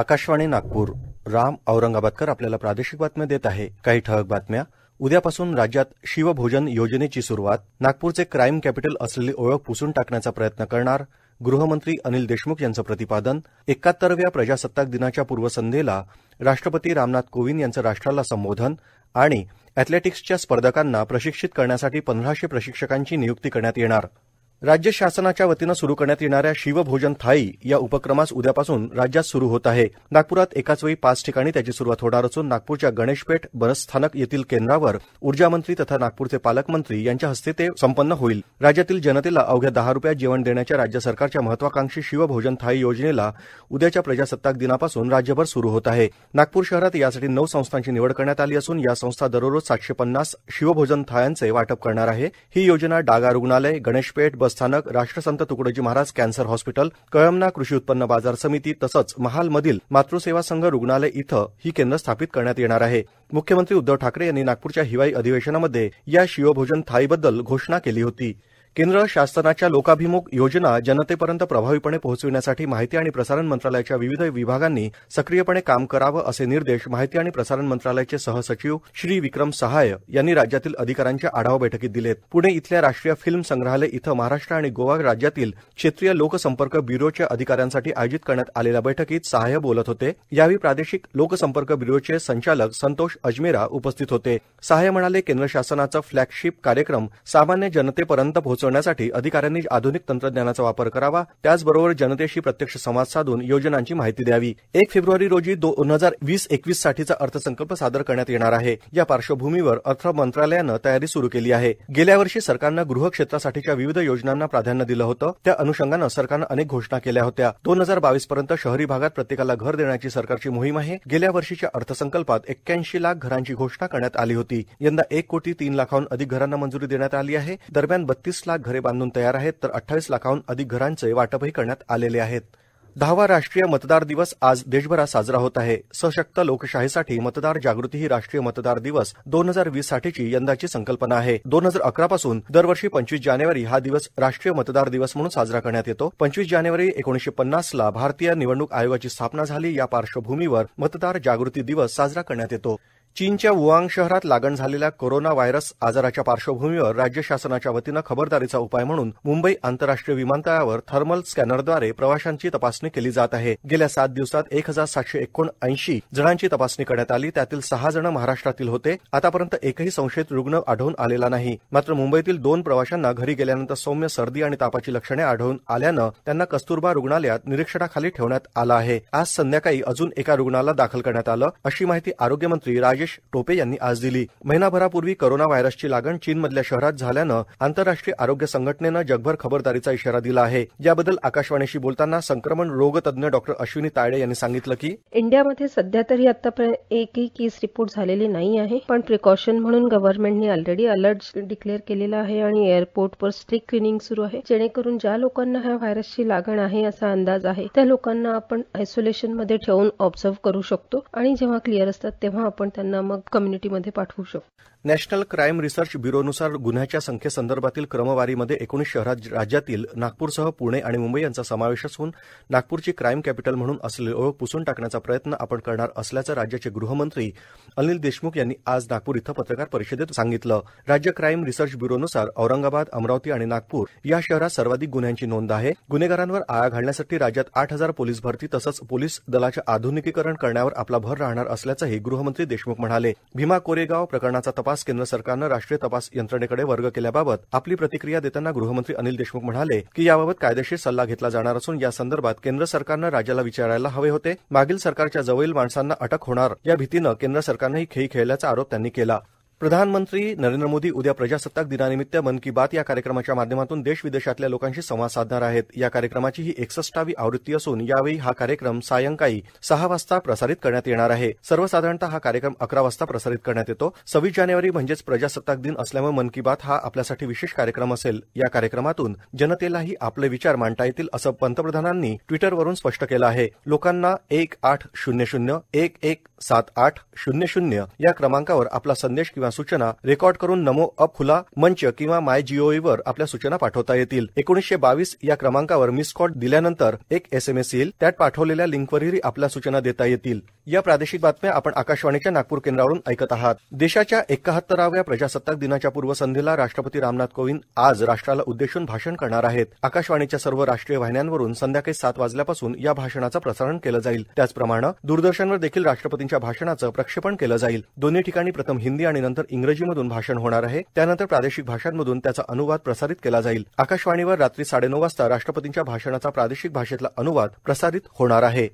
आकाशवाणी नागपूर राम औरंगाबादकर आपल्याला प्रादेशिक बातम्या देत आहे काही ठळक बातम्या उद्यापासून राज्यात शिवभोजन योजनेची सुरुवात नागपूरचे क्राईम कॅपिटल असलेली ओळख पुसून टाकण्याचा प्रयत्न करणार गृहमंत्री अनिल देशमुख यांचं प्रतिपादन एकाहत्तरव्या प्रजासत्ताक दिनाच्या पूर्वसंध्येला राष्ट्रपती रामनाथ कोविंद यांचं राष्ट्राला संबोधन आणि अॅथलेटिक्सच्या स्पर्धकांना प्रशिक्षित करण्यासाठी पंधराशे प्रशिक्षकांची नियुक्ती करण्यात येणार राज्य शासनाच्या वतीनं सुरू करण्यात येणाऱ्या शिवभोजन थाळी या उपक्रमास उद्यापासून राज्यात सुरू होत आहे नागप्रात एकाच वेळी पाच ठिकाणी त्याची सुरुवात होणार असून नागपूरच्या गणेशपेठ बसस्थानक येथील केंद्रावर ऊर्जामंत्री तथा नागपूरचे पालकमंत्री यांच्या हस्ते ते संपन्न होईल राज्यातील जनतेला अवघ्या दहा रुपयात जेवण देण्याच्या राज्य सरकारच्या महत्वाकांक्षी शिवभोजन थाळी योजनेला उद्याच्या प्रजासत्ताक दिनापासून राज्यभर सुरू होत आहे नागपूर शहरात यासाठी नऊ संस्थांची निवड करण्यात आली असून या संस्था दररोज सातशे पन्नास शिवभोजन थाळ्यांचे वाटप करणार आहे ही योजना डागा रुग्णालय गणेशपेठ स्थानक राष्ट्रसंत तुकडोजी महाराज कॅन्सर हॉस्पिटल कळमना कृषी उत्पन्न बाजार समिती तसंच महालमधील मातृसेवा संघ रुग्णालय इथं ही केंद्र स्थापित करण्यात येणार आहे मुख्यमंत्री उद्धव ठाकरे यांनी नागपूरच्या हिवाळी अधिवेशनामध्ये या शिवभोजन थाळीबद्दल घोषणा केली होती केंद्र शासनाच्या लोकाभिमुख योजना जनतेपर्यंत प्रभावीपणे पोहोचविण्यासाठी माहिती आणि प्रसारण मंत्रालयाच्या विविध विभागांनी सक्रियपणे काम करावं असे निर्देश माहिती आणि प्रसारण मंत्रालयाचे सहसचिव श्री विक्रम सहाय यांनी राज्यातील अधिकाऱ्यांच्या आढावा बैठकीत दिलेत पुणे इथल्या राष्ट्रीय फिल्म संग्रहालय इथं महाराष्ट्र आणि गोवा राज्यातील क्षेत्रीय लोकसंपर्क ब्युरोच्या अधिकाऱ्यांसाठी आयोजित करण्यात आलेल्या बैठकीत सहाय्य बोलत होते यावेळी प्रादेशिक लोकसंपर्क ब्युरोचे संचालक संतोष अजमेरा उपस्थित होते सहाय्य म्हणाले केंद्र शासनाचा फ्लॅगशिप कार्यक्रम सामान्य जनतेपर्यंत पोहोचव पोहोचविण्यासाठी अधिकाऱ्यांनी आधुनिक तंत्रज्ञानाचा वापर करावा त्याचबरोबर जनतेशी प्रत्यक्ष संवाद साधून योजनांची माहिती द्यावी एक फेब्रुवारी रोजी दोन हजार वीस एकवीस साठीचा अर्थसंकल्प सादर करण्यात येणार आहे या पार्श्वभूमीवर अर्थ मंत्रालयानं तयारी सुरू केली आहे गेल्या वर्षी सरकारनं गृह क्षेत्रासाठीच्या विविध योजनांना प्राधान्य दिलं होतं त्या अनुषंगानं सरकारनं अनेक घोषणा केल्या होत्या दोन हजार बावीस पर्यंत शहरी भागात प्रत्येकाला घर देण्याची सरकारची मोहीम आहे गेल्या वर्षीच्या अर्थसंकल्पात एक्क्याऐंशी लाख घरांची घोषणा करण्यात आली होती यंदा एक कोटी तीन लाखाहून अधिक घरांना मंजुरी देण्यात आली आहे दरम्यान बत्तीस लाख घरे बांधून तयार आहेत तर अठ्ठावीस लाखाहून अधिक घरांचे वाटपही करण्यात आलेले आहेत दहावा राष्ट्रीय मतदार दिवस आज देशभरात साजरा होत आहे सशक्त लोकशाहीसाठी मतदार जागृती ही राष्ट्रीय मतदार दिवस दोन हजार वीस साठीची यंदाची संकल्पना आहे दोन हजार अकरा पासून दरवर्षी पंचवीस जानेवारी हा दिवस राष्ट्रीय मतदार दिवस म्हणून साजरा करण्यात येतो पंचवीस जानेवारी एकोणीशे पन्नासला ला भारतीय निवडणूक आयोगाची स्थापना झाली या पार्श्वभूमीवर मतदार जागृती दिवस साजरा करण्यात येतो चीनच्या वुआंग शहरात लागण झालेल्या कोरोना व्हायरस आजाराच्या पार्श्वभूमीवर राज्य शासनाच्या वतीनं खबरदारीचा उपाय म्हणून मुंबई आंतरराष्ट्रीय विमानतळावर थर्मल स्कॅनरद्वारे प्रवाशांची तपासणी केली जात आहे गेल्या सात दिवसात एक हजार सातशे एकोणऐंशी जणांची तपासणी करण्यात आली त्यातील सहा जण महाराष्ट्रातील होते आतापर्यंत एकही संशयित रुग्ण आढळून आलेला नाही मात्र मुंबईतील दोन प्रवाशांना घरी गेल्यानंतर सौम्य सर्दी आणि तापाची लक्षणे आढळून आल्यानं त्यांना कस्तुरबा रुग्णालयात निरीक्षणाखाली ठेवण्यात आलं आहे आज संध्याकाळी अजून एका रुग्णाला दाखल करण्यात आलं अशी माहिती आरोग्यमंत्री राजेश टोपे यांनी आज दिली महिनाभरापूर्वी कोरोना व्हायरसची लागण चीनमधल्या शहरात झाल्यानं आंतरराष्ट्रीय आरोग्य संघटनेनं जगभर खबरदारीचा इशारा दिला आहे याबद्दल आकाशवाणीशी बोलताना संक्रमण रोग तज्ज्ञ डॉक्टर अश्विनी तायडे यांनी सांगितलं की इंडियामध्ये सध्या तरी आतापर्यंत एकही केस रिपोर्ट झालेली नाही आहे पण प्रिकॉशन म्हणून गव्हर्नमेंटने ऑलरेडी अलर्ट डिक्लेअर केलेला आहे आणि एअरपोर्टवर स्ट्रिक्ट क्लिनिंग सुरू आहे जेणेकरून ज्या लोकांना ह्या व्हायरसची लागण आहे असा अंदाज आहे त्या लोकांना आपण आयसोलेशन मध्ये ठेवून ऑब्झर्व करू शकतो आणि जेव्हा क्लिअर असतात तेव्हा आपण त्यांना त्यांना मग कम्युनिटीमध्ये पाठवू शकतो नॅशनल क्राईम रिसर्च ब्युरोनुसार गुन्ह्याच्या संख्येसंदर्भातील क्रमवारीमध्ये एकोणीस शहरात राज्यातील नागपूरसह पुणे आणि मुंबई यांचा समावेश असून नागपूरची क्राईम कॅपिटल म्हणून असलेली ओळख पुसून टाकण्याचा प्रयत्न आपण करणार असल्याचं राज्याचे गृहमंत्री अनिल देशमुख यांनी आज नागपूर इथं पत्रकार परिषदेत सांगितलं राज्य क्राईम रिसर्च ब्युरोनुसार औरंगाबाद अमरावती आणि नागपूर या शहरात सर्वाधिक गुन्ह्यांची नोंद आहे गुन्हेगारांवर आळा घालण्यासाठी राज्यात आठ हजार पोलीस भरती तसंच पोलीस दलाच्या आधुनिकीकरण करण्यावर आपला भर राहणार असल्याचंही गृहमंत्री देशमुख देशमुख म्हणाले भीमा कोरेगाव प्रकरणाचा तपास केंद्र सरकारनं राष्ट्रीय तपास यंत्रणेकडे वर्ग केल्याबाबत आपली प्रतिक्रिया देताना गृहमंत्री अनिल देशमुख म्हणाले की याबाबत कायदेशीर सल्ला घेतला जाणार असून या संदर्भात केंद्र सरकारनं राज्याला विचारायला हवे होते मागील सरकारच्या जवळील माणसांना अटक होणार या भीतीनं केंद्र सरकारनं ही खेळी खेळल्याचा आरोप त्यांनी केला प्रधानमंत्री नरेंद्र मोदी उद्या प्रजासत्ताक दिनानिमित्त मन की बात या कार्यक्रमाच्या माध्यमातून देश विदेशातल्या लोकांशी संवाद साधणार आहेत या कार्यक्रमाची ही एकसष्टावी आवृत्ती असून यावेळी हा कार्यक्रम सायंकाळी सहा वाजता प्रसारित करण्यात येणार आहे सर्वसाधारणतः हा कार्यक्रम अकरा वाजता प्रसारित करण्यात येतो सव्वीस जानेवारी म्हणजेच प्रजासत्ताक दिन असल्यामुळे मन की बात हा आपल्यासाठी विशेष कार्यक्रम असेल या कार्यक्रमातून जनतेलाही आपले विचार मांडता येतील असं पंतप्रधानांनी ट्विटरवरून स्पष्ट केलं आहे लोकांना एक आठ शून्य शून्य एक एक सात आठ शून्य शून्य या क्रमांकावर आपला संदेश किंवा सूचना रेकॉर्ड करून नमो अप खुला मंच किंवा माय वर आपल्या सूचना पाठवता येतील एकोणीसशे बावीस या क्रमांकावर मिस कॉल दिल्यानंतर एक एसएमएस येईल त्यात पाठवलेल्या लिंकवरही आपल्या सूचना देता येतील या प्रादेशिक बातम्या आपण आकाशवाणीच्या नागपूर केंद्रावरून ऐकत आहात देशाच्या एकाहत्तराव्या प्रजासत्ताक दिनाच्या पूर्वसंध्येला राष्ट्रपती रामनाथ कोविंद आज राष्ट्राला उद्देशून भाषण करणार आहेत आकाशवाणीच्या सर्व राष्ट्रीय वाहिन्यांवरून संध्याकाळी सात वाजल्यापासून या भाषणाचं प्रसारण केलं जाईल त्याचप्रमाणे दूरदर्शनवर देखील राष्ट्रपती यांच्या भाषणाचं प्रक्षेपण केलं जाईल दोन्ही ठिकाणी प्रथम हिंदी आणि नंतर इंग्रजीमधून भाषण होणार आहे त्यानंतर प्रादेशिक भाषांमधून त्याचा अनुवाद प्रसारित केला जाईल आकाशवाणीवर रात्री साडेनऊ वाजता राष्ट्रपतींच्या भाषणाचा प्रादेशिक भाषेतला अनुवाद प्रसारित होणार आहे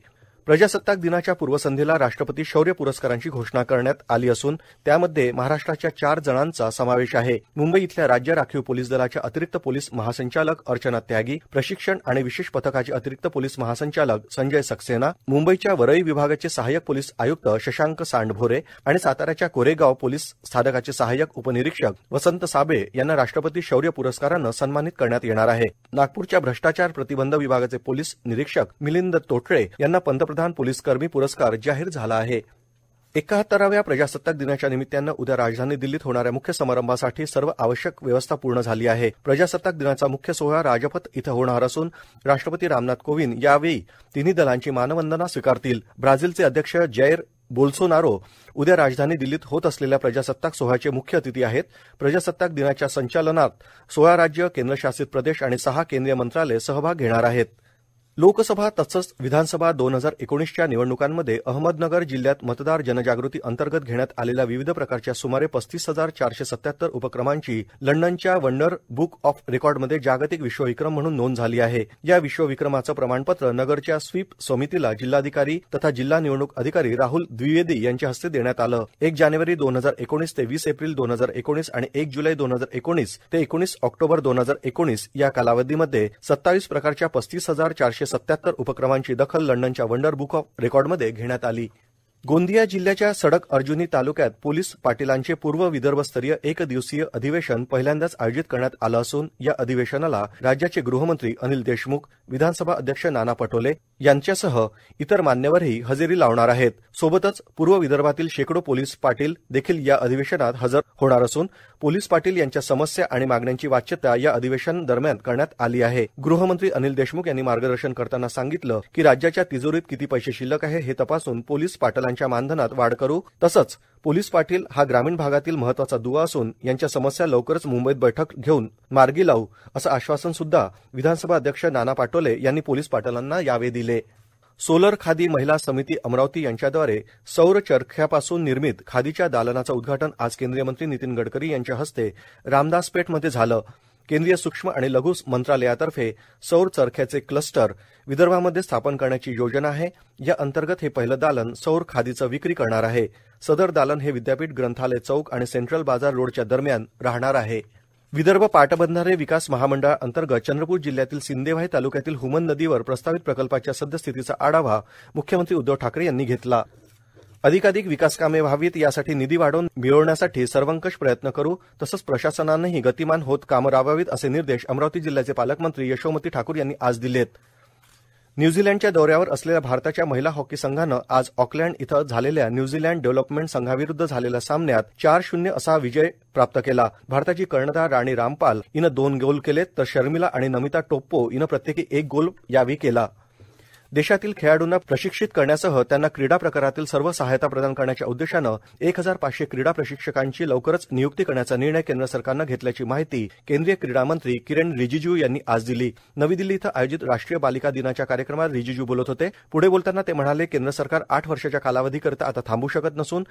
प्रजासत्ताक दिनाच्या पूर्वसंध्येला राष्ट्रपती शौर्य पुरस्कारांची घोषणा करण्यात आली असून त्यामध्ये महाराष्ट्राच्या चार जणांचा समावेश आहे मुंबई इथल्या राज्य राखीव पोलीस दलाच्या अतिरिक्त पोलीस महासंचालक अर्चना त्यागी प्रशिक्षण आणि विशेष पथकाचे अतिरिक्त पोलीस महासंचालक संजय सक्सेना मुंबईच्या वरई विभागाचे सहाय्यक पोलीस आयुक्त शशांक सांडभोरे आणि साताऱ्याच्या कोरेगाव पोलीस स्थानकाचे सहाय्यक उपनिरीक्षक वसंत साबे यांना राष्ट्रपती शौर्य पुरस्कारानं सन्मानित करण्यात येणार आहे नागपूरच्या भ्रष्टाचार प्रतिबंध विभागाचे पोलीस निरीक्षक मिलिंद तोटळे यांना पंतप्रधान पंतप्रधान पोलीस कर्मी पुरस्कार जाहीर झाला आहे एकाहत्तराव्या प्रजासत्ताक दिनाच्या निमित्तानं उद्या राजधानी दिल्लीत होणाऱ्या मुख्य समारंभासाठी सर्व आवश्यक व्यवस्था पूर्ण झाली आहे प्रजासत्ताक दिनाचा मुख्य सोहळा राजपथ इथं होणार असून राष्ट्रपती रामनाथ कोविंद यावेळी तिन्ही दलांची मानवंदना स्वीकारतील ब्राझीलचे अध्यक्ष जैर बोल्सोनारो उद्या राजधानी दिल्लीत होत असलेल्या प्रजासत्ताक सोहळ्याचे मुख्य अतिथी आहेत प्रजासत्ताक दिनाच्या संचालनात सोळा राज्य केंद्रशासित प्रदेश आणि सहा केंद्रीय मंत्रालय सहभाग घेणार आहेत लोकसभा तसंच विधानसभा दोन हजार एकोणीसच्या निवडणुकांमध्ये अहमदनगर जिल्ह्यात मतदार जनजागृती अंतर्गत घेण्यात आलेल्या विविध प्रकारच्या सुमारे पस्तीस हजार चारशे सत्याहत्तर उपक्रमांची लंडनच्या वंडर बुक ऑफ रेकॉर्डमध्ये जागतिक विश्वविक्रम म्हणून नोंद झाली आहे या विश्वविक्रमाचं प्रमाणपत्र नगरच्या स्वीप समितीला जिल्हाधिकारी तथा जिल्हा निवडणूक अधिकारी राहुल द्विवेदी यांच्या हस्ते देण्यात आलं एक जानेवारी दोन हजार एकोणीस ते वीस एप्रिल दोन हजार एकोणीस आणि एक जुलै दोन हजार एकोणीस ते एकोणीस ऑक्टोबर दोन हजार एकोणीस या कालावधीमध्ये सत्तावीस प्रकारच्या पस्तीस हजार चारशे सत्याहत्तर उपक्रमांची दखल लंडनच्या वंडर बुक ऑफ रेकॉर्डमध्ये घेण्यात आली गोंदिया जिल्ह्याच्या सडक अर्जुनी तालुक्यात पोलीस पाटीलांचे पूर्व विदर्भस्तरीय एक दिवसीय अधिवेशन पहिल्यांदाच आयोजित करण्यात आलं असून या अधिवेशनाला राज्याचे गृहमंत्री अनिल देशमुख विधानसभा अध्यक्ष नाना पटोले यांच्यासह इतर मान्यवरही हजेरी लावणार आहेत सोबतच पूर्व विदर्भातील शेकडो पोलीस पाटील देखील या अधिवेशनात हजर होणार असून पोलीस पाटील यांच्या समस्या आणि मागण्यांची वाच्यता या अधिवेशन दरम्यान करण्यात आली आहे गृहमंत्री अनिल देशमुख यांनी मार्गदर्शन करताना सांगितलं की राज्याच्या तिजोरीत किती पैसे शिल्लक आहे हे तपासून पोलीस पाटलांच्या मानधनात वाढ करू तसंच पोलीस पाटील हा ग्रामीण भागातील महत्वाचा दुवा असून यांच्या समस्या लवकरच मुंबईत बैठक घेऊन मार्गी लावू असं आश्वासन सुद्धा विधानसभा अध्यक्ष नाना पाटोले यांनी पोलीस पाटलांना यावेळी दिले सोलर खादी महिला समिती अमरावती यांच्याद्वारे सौर चरख्यापासून निर्मित खादीच्या दालनाचं उद्घाटन आज केंद्रीय मंत्री नितीन गडकरी यांच्या हस्ते रामदासपेठमध्ये झालं केंद्रीय सूक्ष्म आणि लघु मंत्रालयातर्फे सौर चरख्याचे क्लस्टर विदर्भामध्ये स्थापन करण्याची योजना आहे या अंतर्गत हे पहिलं दालन सौर खादीचं विक्री करणार आहे सदर दालन हे विद्यापीठ ग्रंथालय चौक आणि सेंट्रल बाजार रोडच्या दरम्यान राहणार आहे विदर्भ पाटबंधारे विकास महामंडळ अंतर्गत चंद्रपूर जिल्ह्यातील सिंदेवाही तालुक्यातील हुमन नदीवर प्रस्तावित प्रकल्पाच्या सद्यस्थितीचा आढावा मुख्यमंत्री उद्धव ठाकरे यांनी घेतला अधिकाधिक विकासकामे व्हावीत यासाठी निधी वाढवून मिळवण्यासाठी सर्वंकष प्रयत्न करू तसंच प्रशासनानंही गतिमान होत कामं राबवावीत असे निर्देश अमरावती जिल्ह्याचे पालकमंत्री यशोमती ठाकूर यांनी आज दिलेत न्यूझीलंडच्या दौऱ्यावर असलेल्या भारताच्या महिला हॉकी संघानं आज ऑकलँड इथं झालेल्या न्यूझीलंड डेव्हलपमेंट संघाविरुद्ध झालेल्या सामन्यात चार शून्य असा विजय प्राप्त केला भारताची कर्णधार राणी रामपाल इनं दोन गोल केले तर शर्मिला आणि नमिता टोप्पो इनं प्रत्येकी एक गोल यावेळी केला देशातील खेळाडूंना प्रशिक्षित करण्यासह त्यांना क्रीडा प्रकारातील सर्व सहायता प्रदान करण्याच्या उद्देशानं एक हजार पाचशे क्रीडा प्रशिक्षकांची लवकरच नियुक्ती करण्याचा निर्णय केंद्र सरकारनं घेतल्याची माहिती केंद्रीय क्रीडा मंत्री किरेन रिजिजू यांनी आज दिली नवी दिल्ली इथं आयोजित राष्ट्रीय बालिका दिनाच्या कार्यक्रमात रिजिजू बोलत होते पुढे बोलताना ते म्हणाले केंद्र सरकार आठ वर्षाच्या कालावधीकरिता आता थांबू शकत नसून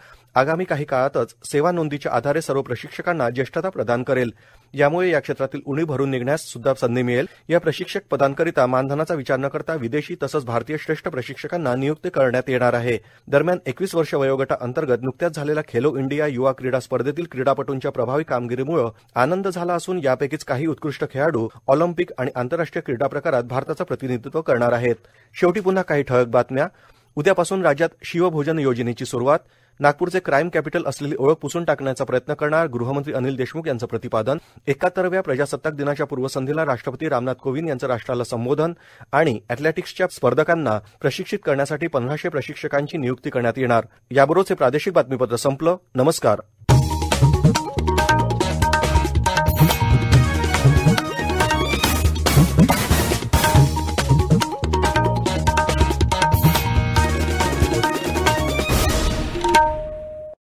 आगामी काही काळातच सेवा नोंदीच्या आधारे सर्व प्रशिक्षकांना ज्येष्ठता प्रदान करेल यामुळे या क्षेत्रातील उणी भरून निघण्यास सुद्धा संधी मिळेल या प्रशिक्षक पदांकरिता मानधनाचा विचार न करता विदेशी तसंच भारतीय श्रेष्ठ प्रशिक्षकांना नियुक्त करण्यात येणार आहे दरम्यान एकवीस वर्ष वयोगटाअंतर्गत नुकत्याच झालेल्या खेलो इंडिया युवा क्रीडा स्पर्धेतील क्रीडापटूंच्या प्रभावी कामगिरीमुळे आनंद झाला असून यापैकीच काही उत्कृष्ट खेळाडू ऑलिम्पिक आणि आंतरराष्ट्रीय क्रीडा प्रकारात भारताचं प्रतिनिधित्व करणार आहेत शेवटी पुन्हा काही ठळक बातम्या उद्यापासून राज्यात शिवभोजन योजनेची सुरुवात नागपूरचे क्राईम कॅपिटल असलेली ओळख पुसून टाकण्याचा प्रयत्न करणार गृहमंत्री अनिल देशमुख यांचं प्रतिपादन एकाहत्तरव्या प्रजासत्ताक दिनाच्या पूर्वसंध्येला राष्ट्रपती रामनाथ कोविंद यांचं राष्ट्राला संबोधन आणि अॅथलेटिक्सच्या स्पर्धकांना प्रशिक्षित करण्यासाठी पंधराशे प्रशिक्षकांची नियुक्ती करण्यात येणार याबरोबरच हे प्रादेशिक बातमीपत्र संपलं नमस्कार